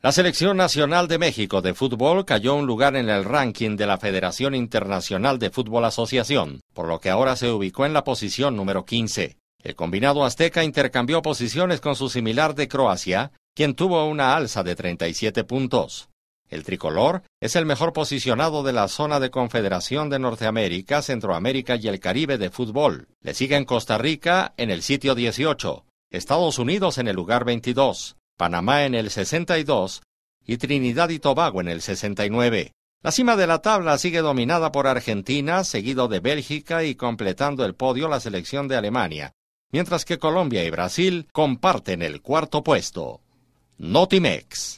La Selección Nacional de México de Fútbol cayó un lugar en el ranking de la Federación Internacional de Fútbol Asociación, por lo que ahora se ubicó en la posición número 15. El combinado azteca intercambió posiciones con su similar de Croacia, quien tuvo una alza de 37 puntos. El tricolor es el mejor posicionado de la zona de Confederación de Norteamérica, Centroamérica y el Caribe de fútbol. Le siguen Costa Rica en el sitio 18, Estados Unidos en el lugar 22, Panamá en el 62 y Trinidad y Tobago en el 69. La cima de la tabla sigue dominada por Argentina, seguido de Bélgica y completando el podio la selección de Alemania, mientras que Colombia y Brasil comparten el cuarto puesto. Notimex.